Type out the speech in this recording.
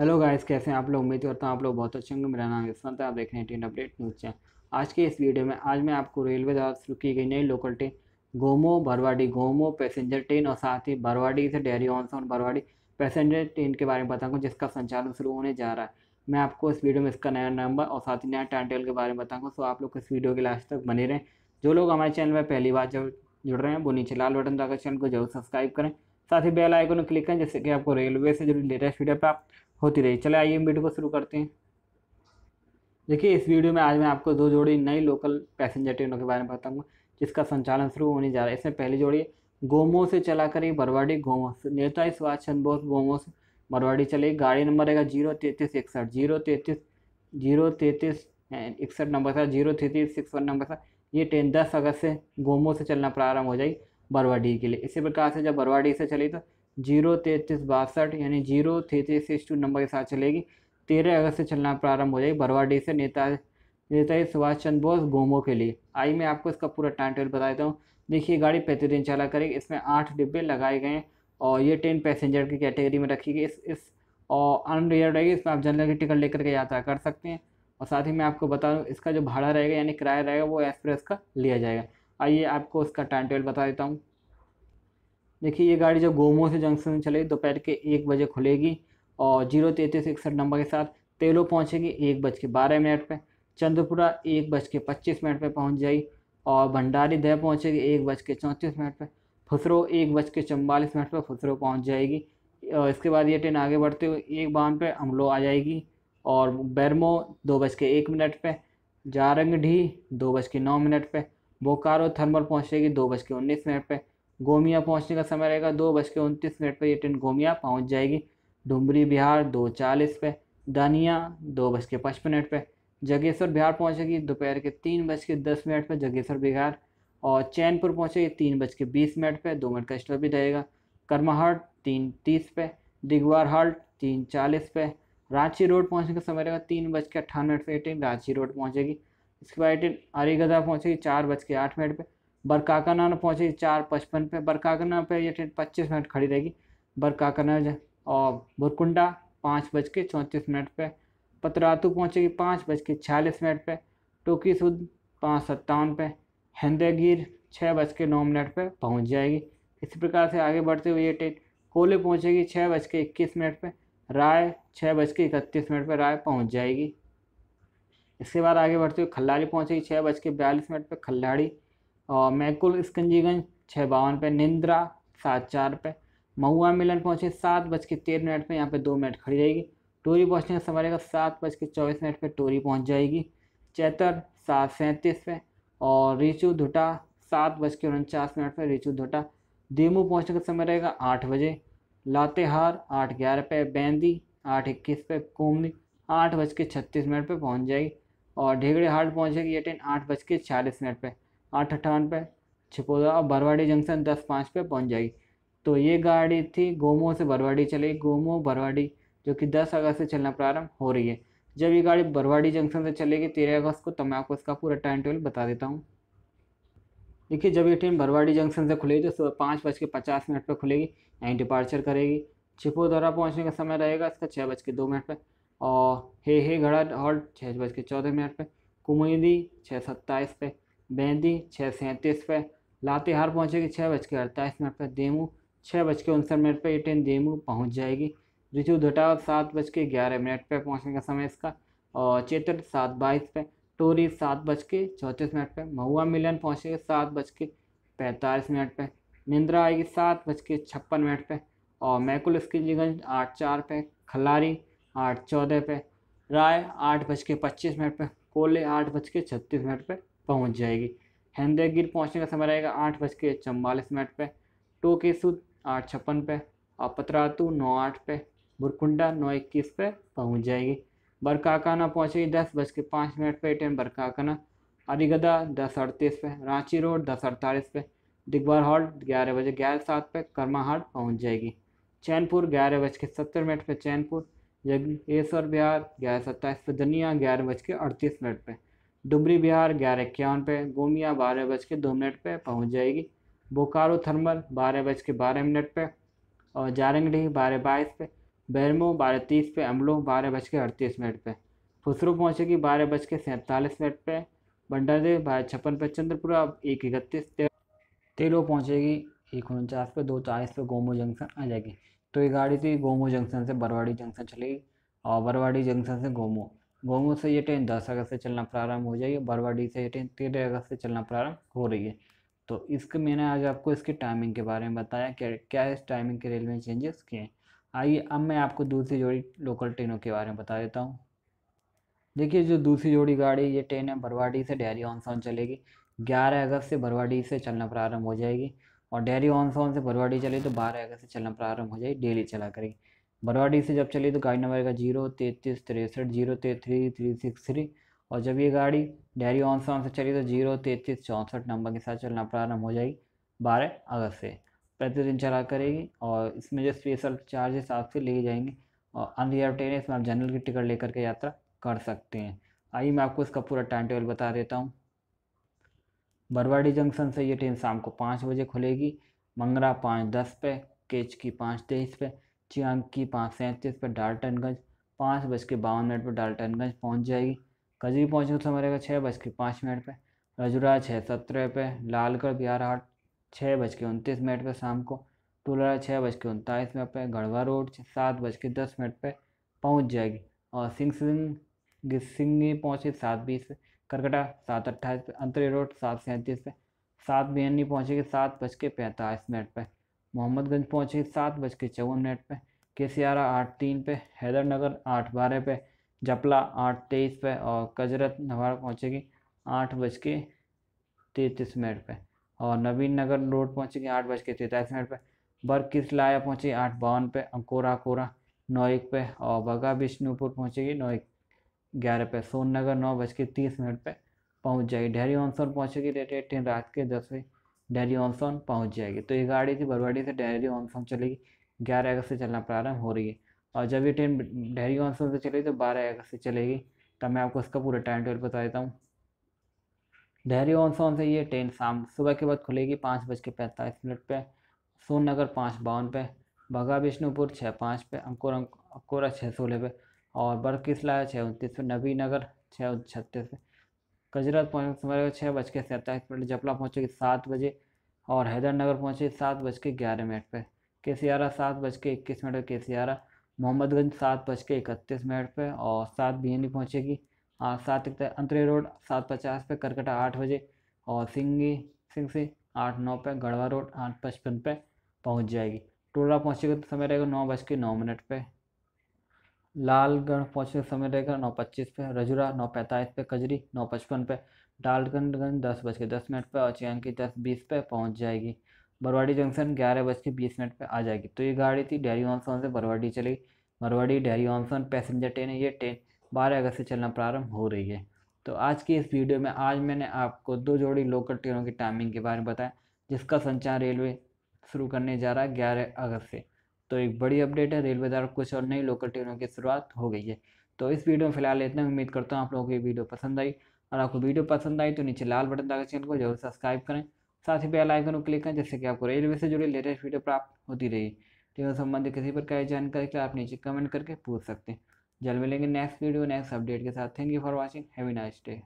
hello guys कैसे हैं आप लोग उम्मीद करता हूँ आप लोग बहुत अच्छे होंगे मेरा नाम यशवंत है आप देख रहे हैं ट्रेन अपडेट न्यूज़ चैनल आज के इस वीडियो में आज मैं आपको रेलवे द्वारा शुरू की गई नई local train Gomo Barwadi Gomo passenger train और साथ ही भरवाड़ी से डेरी ऑनसन और भरवाड़ी पैसेंजर ट्रेन के बारे में बताऊँगा जिसका संचालन शुरू होने जा रहा है मैं आपको इस वीडियो में इसका नया नंबर और साथ ही नया टाइम टेबल के बारे में बताऊँगा सो तो आप लोग इस वीडियो के लास्ट तक बने रहें जो लोग हमारे चैनल में पहली बार जब जुड़ रहे हैं वो नीचे लाल बटन दबाकर चैनल को जरूर सब्सक्राइब करें साथ ही बेल आइकन को क्लिक करें जिससे कि आपको रेलवे से जुड़ी लेटेस्ट वीडियो प्राप्त होती रही चले आइए वीडियो को शुरू करते हैं देखिए इस वीडियो में आज मैं आपको दो जोड़ी नई लोकल पैसेंजर ट्रेनों के बारे में बताऊँगा जिसका संचालन शुरू होने जा रहा है इसमें पहली जोड़ी गोमो से चला करी बरवाड़ी गोमो से नेताजी सुभाष चंद्र बोस गोमो से बरवाड़ी चले गाड़ी नंबर रहेगा जीरो तैंतीस इकसठ जीरो तैंतीस जीरो तैंतीस इकसठ नंबर था जीरो तैंतीस सिक्स वन नंबर था ये ट्रेन दस अगस्त से गोमो से चलना प्रारंभ हो जाएगी बरवाडी के लिए इसी प्रकार से जब बरवाडी से चली तो जीरो तैंतीस बासठ यानी जीरो तैंतीस इस टू नंबर के साथ चलेगी तेरह अगस्त से चलना प्रारंभ हो जाएगी बरवाडी से नेता नेताजी सुभाष चंद्र बोस गोमो के लिए आई मैं आपको इसका पूरा टाइम टेबल बता देता हूँ देखिए गाड़ी प्रतिदिन चला करेगी इसमें आठ डिब्बे लगाए गए हैं और ये ट्रेन पैसेंजर की कैटेगरी में रखी गई इस इस और अनरिजर्व रहेगी इसमें आप जनरल की टिकट लेकर के यात्रा कर सकते हैं और साथ ही मैं आपको बता दूँ इसका जो भाड़ा रहेगा यानी किराया रहेगा वो एक्सप्रेस का लिया जाएगा आइए आपको उसका टाइम टेबल बता देता हूँ देखिए ये गाड़ी जब गोमो से जंक्शन चलेगी दोपहर के एक बजे खुलेगी और जीरो तैंतीस इकसठ नंबर के साथ तेलो पहुँचेगी एक बज के बारह मिनट पर चंद्रपुरा एक बज के पच्चीस मिनट पर पहुँच जाएगी और भंडारी दह पहुँचेगी एक बज के चौंतीस मिनट पर फुसरो एक बज के चौवालीस मिनट पर फुसरो पहुँच जाएगी इसके बाद ये ट्रेन आगे बढ़ते हुए एक बान पर अमलो आ जाएगी और बैरमो दो बज के एक मिनट पर जारंगढ़ी दो बज के नौ मिनट पर बोकारो थर्मल पहुँचेगी दो बज के उन्नीस मिनट पर गोमिया पहुंचने का समय रहेगा दो बज के उनतीस मिनट पर ये ट्रेन गोमिया पहुंच जाएगी डुमरी बिहार दो चालीस पे दानिया दो बज के पचपन मिनट पर जगेश्वर बिहार पहुंचेगी दोपहर के तीन बज के दस मिनट पर जगेश्वर बिहार और चैनपुर पहुंचेगी तीन बज के बीस मिनट पर दो मिनट का स्टॉप भी रहेगा कर्माहट तीन तीस पे दिगवार हाल्ट तीन चालीस पे रांची रोड पहुँचने का समय रहेगा तीन बज के अट्ठानवे मिनट पर ये ट्रेन रांची रोड पहुँचेगी इसके बाद ये ट्रेन अरीगदा पहुँचेगी चार बज के आठ मिनट पर बरकाकाना पहुँचेगी चार पचपन पे बरकाकाना पर यह ट्रेन पच्चीस मिनट खड़ी रहेगी बरकाकाना और भुरकुंडा पाँच बज के चौंतीस मिनट पर पतरातू पहुँचेगी पाँच बज के छियालीस मिनट पर टोकी सुद पाँच सत्तावन पे हिंदगीर छः बज के नौ मिनट पर पहुँच जाएगी इसी प्रकार से आगे बढ़ते हुए ये ट्रेन कोले पहुँचेगी छः बज के इक्कीस मिनट पर राय छः बज के इकतीस मिनट पर राय पहुँच जाएगी इसके बाद आगे बढ़ते हुए खल्लाड़ी पहुँचेगी छः बज के बयालीस मिनट पर खल्लाड़ी और मैकुल स्कंजीगंज छः बावन पे निंद्रा सात चार पे महुआ मिलन पहुँचे सात बज के तेरह मिनट पर यहाँ पर दो मिनट खड़ी रहेगी टोरी पहुँचने का समय रहेगा सात बज के चौबीस मिनट पर टोरी पहुँच जाएगी चैतर सात सैंतीस पे और रिचू धुटा सात बज के उनचास मिनट पर रिचू धुटा देमू पहुँचने का समय रहेगा आठ बजे लातेहार आठ ग्यारह पे बैंदी आठ इक्कीस पे कोमनी आठ बज के छत्तीस मिनट पर पहुँच जाएगी और ढेगड़े हाट पहुँचेगी ये ट्रेन आठ बज के छियालीस मिनट पर आठ अट्ठावन पे छिपोदा और बरवाड़ी जंक्शन दस पाँच पर पहुँच जाएगी तो ये गाड़ी थी गोमो से बरवाड़ी चलेगी गोमो बरवाड़ी जो कि दस अगस्त से चलना प्रारंभ हो रही है जब ये गाड़ी बरवाड़ी जंक्शन से चलेगी तेरह अगस्त को तो मैं आपको इसका पूरा टाइम टेबल बता देता हूँ देखिए जब ये ट्रेन बरवाड़ी जंक्शन से खुलेगी तो सुबह पाँच बज के पचास मिनट पर खुलेगी एंड डिपार्चर करेगी छिपोदरा पहुँचने का समय रहेगा इसका छः बज के दो मिनट पर और हे हे घड़ा हॉल्ट छः बज के चौदह मिनट पर कुमुदी छः सत्ताईस पर बेंदी छः सैंतीस पर लातेहार पहुँचेगी छः बज के अड़तालीस मिनट पर देमू छः बज के उनसठ मिनट पर ये ट्रेन देमू पहुँच जाएगी रिजु धटाव सात बज के ग्यारह मिनट पर पहुँचने का समय इसका और चेतन सात बाईस पर टोरी सात बज के चौंतीस मिनट पर महुआ मिलन पहुँचेगी सात बज के पैंतालीस मिनट पर निंद्रा आएगी सात बज के छप्पन मिनट पर और मैकुल स्किलीगंज आठ चार पे खलारी आठ चौदह पे राय आठ बज के पच्चीस मिनट पे कोले आठ बज के छत्तीस मिनट पे पहुंच जाएगी हैंदर पहुंचने का समय रहेगा आठ बज के चम्बालीस मिनट पर टोकेसु आठ छप्पन पे और पतरातु नौ आठ पे बुरकुंडा नौ इक्कीस पे पहुंच जाएगी बरकाकाना पहुंचेगी दस बज के पाँच मिनट पर ट्रेन बरकाकाना अलीगदा दस अड़तीस पे रांची रोड दस अड़तालीस पे दिगबर हॉल्ट ग्यारह बजे ग्यारह सात पे कर्मा हाट पहुँच जाएगी चैनपुर ग्यारह बज के सत्तर मिनट पर चैनपुर जगेश्वर बिहार ग्यारह सत्ताईस पे दनिया ग्यारह बज के अड़तीस मिनट पर डुमरी बिहार ग्यारह इक्यावन पे गोमिया बारह बज के दो मिनट पे पहुंच जाएगी बोकारो थर्मल बारह बज के बारह मिनट पे और जारंगडीह बारह बाईस पे बैरमो बारह तीस पे अमलो बारह बज के अड़तीस मिनट पे फुसरू पहुँचेगी बारह बज के सैंतालीस मिनट पे भंडारदेव बारह छप्पन पे चंद्रपुरा एक इकतीस तेलो पहुँचेगी एक उनचास पे दो चालीस पे गोमो जंक्शन आ जाएगी तो ये गाड़ी थी तो गोमो जंक्शन से बरवाड़ी जंक्शन चलेगी और बरवाड़ी जंक्शन से गोमो गोंगो से ये ट्रेन दस अगस्त से चलना प्रारंभ हो जाएगी बरवाडी से ये ट्रेन तेरह अगस्त से चलना प्रारंभ हो रही है तो इसके मैंने आज आपको इसकी टाइमिंग के बारे में बताया क्या क्या इस टाइमिंग के रेलवे चेंजेस किए हैं आइए अब मैं आपको दूसरी जोड़ी लोकल ट्रेनों के बारे में बता देता हूँ देखिए जो दूसरी जोड़ी गाड़ी ये ट्रेन है बरवाडी से डेहरी ऑन साउन चलेगी ग्यारह अगस्त से बरवाडी से चलना प्रारंभ हो जाएगी और डेहरी ऑन साउन से बरवाडी चले तो बारह अगस्त से चलना प्रारंभ हो जाएगी डेली चला करेगी बरवाडी से जब चली तो गाड़ी नंबर का जीरो तैंतीस तिरसठ zero three three six three और जब ये गाड़ी डेहरी ऑन सॉन से चली तो जीरो तैंतीस चौंसठ नंबर के साथ चलना प्रारंभ हो जाएगी बारह अगस्त से प्रतिदिन चला करेगी और इसमें जो स्पेशल चार्जेस आपसे लिए जाएंगे और अनरिजर्व ट्रेन है इसमें आप जनरल की टिकट लेकर के यात्रा कर सकते हैं आइए मैं आपको इसका पूरा टाइम टेबल बता देता हूँ बरवाड़ी जंक्शन से ये ट्रेन शाम को पाँच बजे खुलेगी मंगरा पाँच दस पे केच की पाँच तेईस पे अच्छी पाँच सैंतीस पर डाल्टनगंज पाँच बज के बावन मिनट पर डाल्टनगंज पहुँच जाएगी कजरी पहुँचने समय रहेगा छः बज के पाँच मिनट पर रजुरा छः सत्रह पर लालगढ़ बिहार हाट छः बज के उनतीस मिनट पर शाम को टूलरा छः बज के उनतालीस मिनट पर गढ़वा रोड सात बज के दस मिनट पर पहुँच जाएगी और सिंह सिंह सिंगी पहुँचे सात बीस पर करकटा सात अट्ठाईस पर अंतरी रोड सात सैंतीस पर सात बियनी पहुँचेगी सात बज के पैंतालीस मिनट पर मोहम्मदगंज पहुंची सात बज के चौवन मिनट पर केसियारा आठ तीन पे हैदरनगर आठ बारह पे जपला आठ तेईस पे और कजरत नवाड़ा पहुँचेगी आठ बज के तैंतीस मिनट पर और नवीन नगर रोड पहुँचेगी आठ बज के तैंतालीस मिनट पर बर्ग लाया पहुँचे आठ बावन पे अंकोरा कोरा नौ एक पे और बगा विष्णुपुर नौ एक ग्यारह पे सोन नगर नौ बज के तीस मिनट पर पहुँच जाएगी डेहरी ऑनसोन पहुँचेगी लेटेड ट्रेन रात के दस बजे डेहरी ऑनसोन पहुँच जाएगी तो ये गाड़ी थी बरवाड़ी से डेहरी ऑनसोन चलेगी ग्यारह अगस्त से चलना प्रारंभ हो रही है और जब ये ट्रेन डेरी ऑनसॉन से चलेगी तो बारह अगस्त से चलेगी तब तो मैं आपको इसका पूरा टाइम टेबल बता देता हूँ डेहरी ऑनसोन से ये ट्रेन शाम सुबह के बाद खुलेगी पाँच बज के पैंतालीस मिनट पर सोननगर पाँच बावन पे भगा विष्णुपुर छः पाँच पे अंकोरा अंकोरा छः सोलह पे और बर्किसला छः उनतीस पे नबी नगर छः छत्तीस पे गजरत पहुँच समय छः बज के सैंतालीस मिनट जपला पहुँचेगी सात बजे और हैदरनगर पहुँचे सात बज के ग्यारह मिनट पर के सी आर सात बज के इक्कीस मिनट पर के आर मोहम्मदगंज सात बज के इकतीस मिनट पर और सात बी पहुँचेगी सात अंतरे रोड सात पचास पर करकटा आठ बजे और सिंगी सिंह से आठ नौ पर गढ़वा रोड आठ पचपन पे पहुँच जाएगी टोला पहुँचेगा तो समय रहेगा नौ बज के नौ मिनट पर लालगढ़ पहुँचने का समय रहेगा नौ पच्चीस पे रजुरा नौ पैंतालीस पे कजरी नौ पचपन पे डालगंजगंज दस बज के दस मिनट पर और चियांकी दस बीस पे पहुँच जाएगी बरवाड़ी जंक्शन ग्यारह बज के बीस मिनट पर आ जाएगी तो ये गाड़ी थी डेहरी ऑनसन से बरवाड़ी चली बरवाड़ी डेहरी ऑनसन पैसेंजर ट्रेन है ये ट्रेन बारह अगस्त से चलना प्रारंभ हो रही है तो आज की इस वीडियो में आज मैंने आपको दो जोड़ी लोकल ट्रेनों की टाइमिंग के बारे में बताया जिसका संचार रेलवे शुरू करने जा रहा है ग्यारह अगस्त से तो एक बड़ी अपडेट है रेलवे द्वारा कुछ और नई लोकल ट्रेनों की शुरुआत हो गई है तो इस वीडियो में फिलहाल इतना उम्मीद करता हूँ आप लोगों को ये वीडियो पसंद आई और आपको वीडियो पसंद आई तो नीचे लाल बटन दाकर चैनल को जरूर सब्सक्राइब करें साथ ही बेल आइकन को क्लिक करें जिससे कि आपको रेलवे से जुड़ी लेटेस्ट वीडियो प्राप्त होती रही ट्रेनों संबंधित किसी प्रकार की जानकारी के आप नीचे कमेंट करके पूछ सकते हैं जल्द मिलेंगे नेक्स्ट वीडियो नेक्स्ट अपडेट के साथ thank you for watching have a nice day